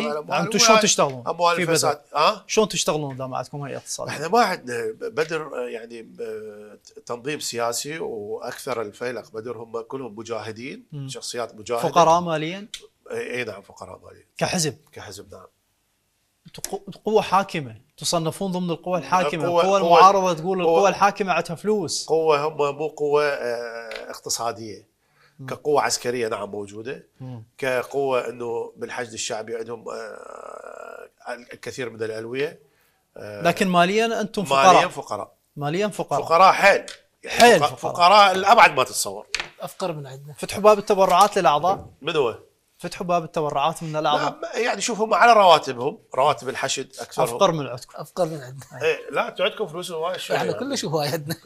اقتصاد انتم شلون تشتغلون؟ اموال الفساد ها؟ شلون تشتغلون اذا ما عندكم هيئه اقتصاد؟ احنا ما عندنا بدر يعني تنظيم سياسي واكثر الفيلق بدر هم كلهم مجاهدين م. شخصيات مجاهده فقراء ماليا؟ اي نعم فقراء ماليا كحزب كحزب نعم قوة حاكمة تصنفون ضمن القوى الحاكمة قوة, قوة المعارضة تقول القوة الحاكمة عندها فلوس قوة هم مو قوة اه اقتصادية كقوة عسكرية نعم موجودة كقوة أنه بالحشد الشعبي عندهم آه، الكثير من الألوية آه، لكن ماليا أنتم فقراء ماليا فقراء ماليا فقراء فقراء حيل يعني حيل فقراء, فقراء الأبعد ما تتصور أفقر من عندنا فتحوا باب التبرعات للأعضاء من هو؟ فتحوا باب التبرعات من الاعضاء يعني شوف هم على رواتبهم رواتب الحشد اكثر افقر من عندكم افقر من عندنا إيه لا انتم عندكم فلوس هوايه احنا كلش هوايه عندنا